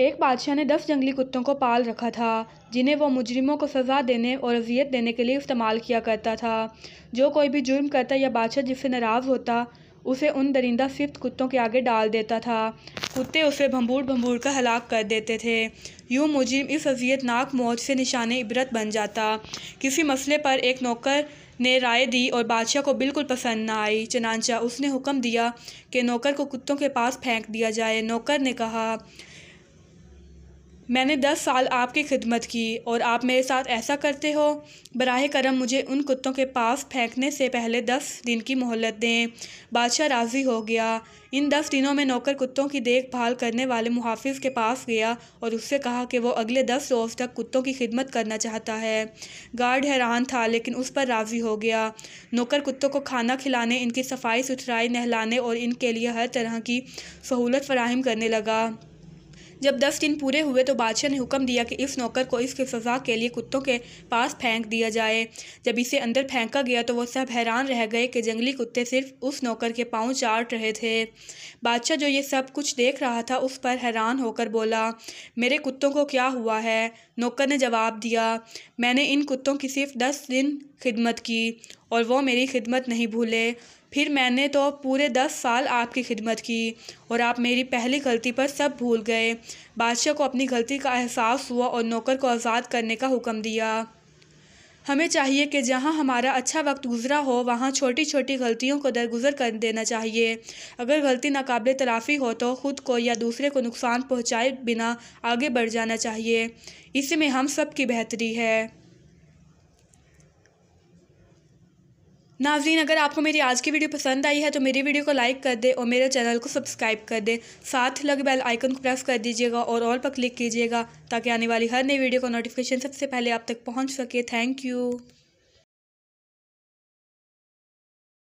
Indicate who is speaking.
Speaker 1: एक बादशाह ने दस जंगली कुत्तों को पाल रखा था जिन्हें वो मुजरिमों को सज़ा देने और अजियत देने के लिए इस्तेमाल किया करता था जो कोई भी जुर्म करता या बादशाह जिससे नाराज़ होता उसे उन दरिंदा सिफ्त कुत्तों के आगे डाल देता था कुत्ते उसे भंबूर भंबूर कर हलाक कर देते थे यूं मुजरिम इस अजियतनाक मौत से निशान इबरत बन जाता किसी मसले पर एक नौकर ने राय दी और बादशाह को बिल्कुल पसंद ना आई चनानचा उसने हुक्म दिया कि नौकर को कुत्तों के पास फेंक दिया जाए नौकर ने कहा मैंने दस साल आपकी खिदमत की और आप मेरे साथ ऐसा करते हो बराह करम मुझे उन कुत्तों के पास फेंकने से पहले दस दिन की मोहलत दें बादशाह राज़ी हो गया इन दस दिनों में नौकर कुत्तों की देखभाल करने वाले मुहाफ़ के पास गया और उससे कहा कि वो अगले दस रोज़ तक कुत्तों की खिदमत करना चाहता है गार्ड हैरान था लेकिन उस पर राज़ी हो गया नौकर कुत्तों को खाना खिलाने इनकी सफाई सुथराई नहलाने और इनके लिए हर तरह की सहूलत फराहम करने लगा जब दस दिन पूरे हुए तो बादशाह ने हुक्म दिया कि इस नौकर को इसके सज़ा के लिए कुत्तों के पास फेंक दिया जाए जब इसे अंदर फेंका गया तो वह सब हैरान रह गए कि जंगली कुत्ते सिर्फ उस नौकर के पाँव चाट रहे थे बादशाह जो ये सब कुछ देख रहा था उस पर हैरान होकर बोला मेरे कुत्तों को क्या हुआ है नौकर ने जवाब दिया मैंने इन कुत्तों की सिर्फ दस दिन खिदमत की और वो मेरी खिदमत नहीं भूले फिर मैंने तो पूरे दस साल आपकी खिदमत की और आप मेरी पहली गलती पर सब भूल गए बादशाह को अपनी गलती का एहसास हुआ और नौकर को आज़ाद करने का हुक्म दिया हमें चाहिए कि जहाँ हमारा अच्छा वक्त गुजरा हो वहाँ छोटी छोटी गलतियों को दरगुजर कर देना चाहिए अगर गलती नाकबले तलाफ़ी हो तो ख़ुद को या दूसरे को नुकसान पहुँचाए बिना आगे बढ़ जाना चाहिए इसमें हम सब की बेहतरी है नाजरीन अगर आपको मेरी आज की वीडियो पसंद आई है तो मेरी वीडियो को लाइक कर दे और मेरे चैनल को सब्सक्राइब कर दे साथ लगे बेल आइकन को प्रेस कर दीजिएगा और ऑल पर क्लिक कीजिएगा ताकि आने वाली हर नई वीडियो का नोटिफिकेशन सबसे पहले आप तक पहुंच सके थैंक यू